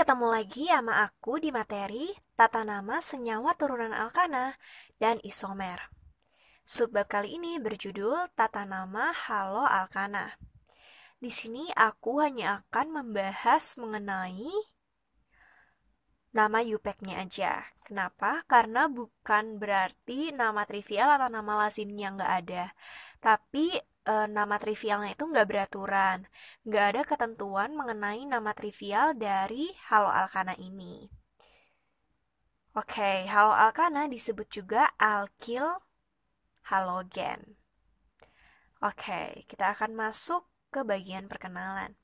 ketemu lagi sama aku di materi Tata Nama Senyawa Turunan Alkana dan Isomer. Subbab kali ini berjudul Tata Nama Halo Alkana. Di sini aku hanya akan membahas mengenai nama upec aja. Kenapa? Karena bukan berarti nama trivial atau nama lazimnya nggak ada. Tapi e, nama trivialnya itu nggak beraturan, nggak ada ketentuan mengenai nama trivial dari halo alkana ini. Oke, halo alkana disebut juga alkil halogen. Oke, kita akan masuk ke bagian perkenalan.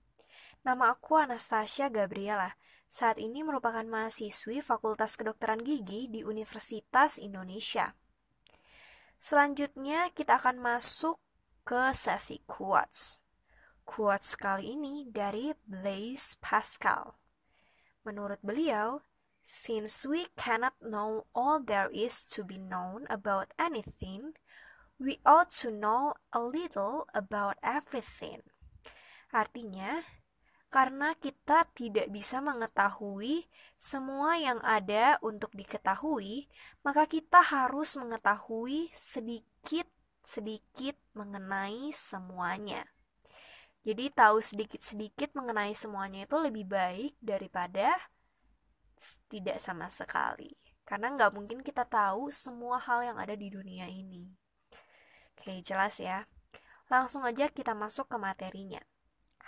Nama aku Anastasia Gabriela. Saat ini merupakan mahasiswi Fakultas Kedokteran Gigi di Universitas Indonesia. Selanjutnya kita akan masuk ke sesi quotes. Quotes kali ini dari Blaise Pascal. Menurut beliau, since we cannot know all there is to be known about anything, we ought to know a little about everything. Artinya, karena kita tidak bisa mengetahui semua yang ada untuk diketahui, maka kita harus mengetahui sedikit sedikit mengenai semuanya. Jadi tahu sedikit-sedikit mengenai semuanya itu lebih baik daripada tidak sama sekali. Karena nggak mungkin kita tahu semua hal yang ada di dunia ini. Oke, jelas ya. Langsung aja kita masuk ke materinya.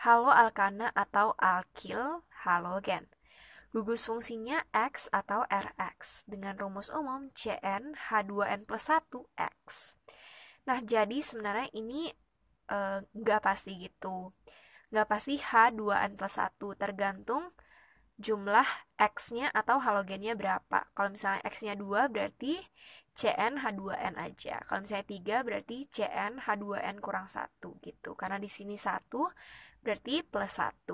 Halo alkana atau alkil halogen. Gugus fungsinya X atau Rx dengan rumus umum CnH2n plus 1X. Nah, jadi sebenarnya ini eh, nggak uh, pasti gitu. Nggak pasti H2N plus 1, tergantung jumlah X-nya atau halogennya berapa. Kalau misalnya X-nya 2 berarti CN h 2 n aja. Kalau misalnya 3 berarti CN h 2 n kurang 1 gitu. Karena di sini 1 berarti plus 1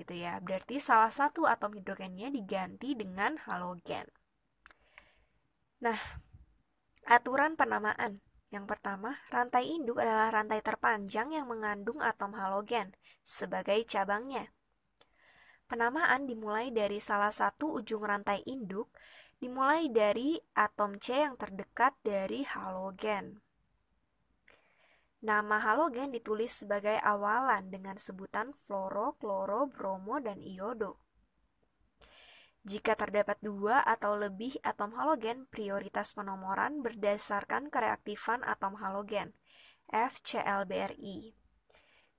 gitu ya. Berarti salah satu atom hidrogennya diganti dengan halogen. Nah, aturan penamaan yang pertama, rantai induk adalah rantai terpanjang yang mengandung atom halogen sebagai cabangnya. Penamaan dimulai dari salah satu ujung rantai induk, dimulai dari atom C yang terdekat dari halogen. Nama halogen ditulis sebagai awalan dengan sebutan fluoro, kloro, bromo, dan iodo. Jika terdapat dua atau lebih atom halogen, prioritas penomoran berdasarkan kereaktifan atom halogen, FClBRI.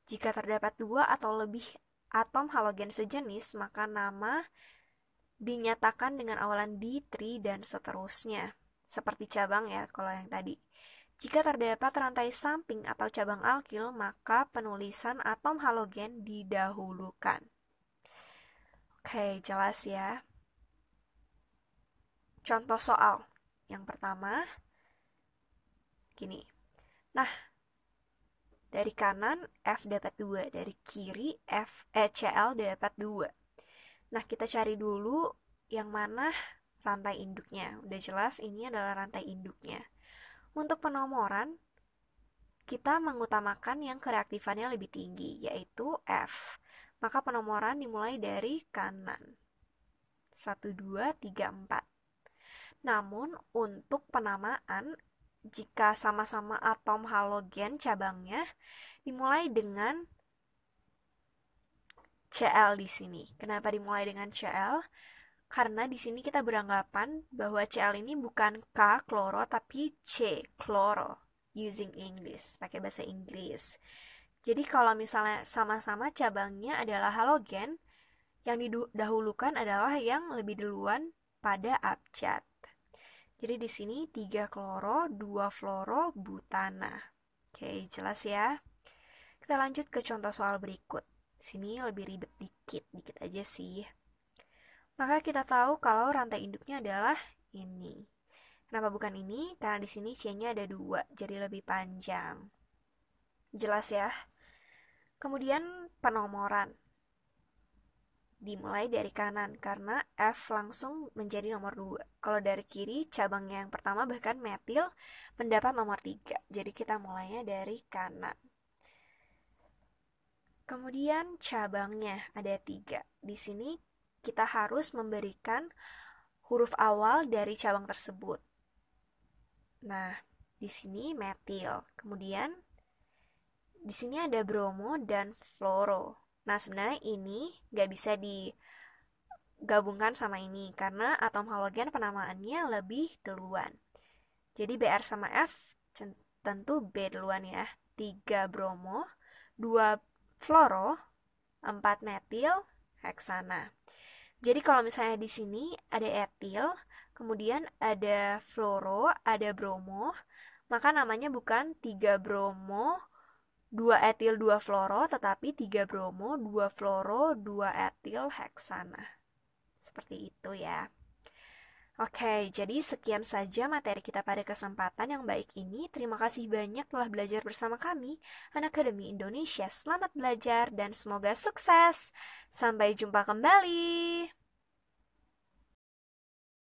Jika terdapat dua atau lebih atom halogen sejenis, maka nama dinyatakan dengan awalan D, tri, dan seterusnya. Seperti cabang ya, kalau yang tadi. Jika terdapat rantai samping atau cabang alkil, maka penulisan atom halogen didahulukan. Oke, jelas ya. Contoh soal. Yang pertama, gini. Nah, dari kanan F dapat 2, dari kiri F eh, CL dapat 2. Nah, kita cari dulu yang mana rantai induknya. Udah jelas ini adalah rantai induknya. Untuk penomoran, kita mengutamakan yang kereaktifannya lebih tinggi, yaitu F. Maka penomoran dimulai dari kanan. 1, 2, 3, 4. Namun, untuk penamaan, jika sama-sama atom halogen cabangnya, dimulai dengan Cl di sini. Kenapa dimulai dengan Cl? Karena di sini kita beranggapan bahwa Cl ini bukan K kloro tapi C kloro using English, pakai bahasa Inggris. Jadi kalau misalnya sama-sama cabangnya adalah halogen, yang didahulukan adalah yang lebih duluan pada abjad. Jadi di sini 3 kloro, 2 fluoro, butana. Oke, jelas ya? Kita lanjut ke contoh soal berikut. Sini lebih ribet dikit, dikit aja sih. Maka kita tahu kalau rantai induknya adalah ini. Kenapa bukan ini? Karena di sini C-nya ada dua, jadi lebih panjang. Jelas ya? Kemudian penomoran dimulai dari kanan karena F langsung menjadi nomor 2. Kalau dari kiri, cabang yang pertama bahkan metil mendapat nomor 3. Jadi kita mulainya dari kanan. Kemudian cabangnya ada tiga. Di sini kita harus memberikan huruf awal dari cabang tersebut. Nah, di sini metil. Kemudian di sini ada bromo dan fluoro. Nah, sebenarnya ini nggak bisa digabungkan sama ini karena atom halogen penamaannya lebih duluan. Jadi BR sama F tentu B duluan ya. 3 bromo, 2 fluoro, 4 metil, heksana. Jadi kalau misalnya di sini ada etil, kemudian ada fluoro, ada bromo, maka namanya bukan 3 bromo 2 etil 2 floro tetapi 3 bromo 2 floro 2 etil heksana. Seperti itu ya. Oke, jadi sekian saja materi kita pada kesempatan yang baik ini. Terima kasih banyak telah belajar bersama kami, Anak Akademi Indonesia. Selamat belajar dan semoga sukses. Sampai jumpa kembali.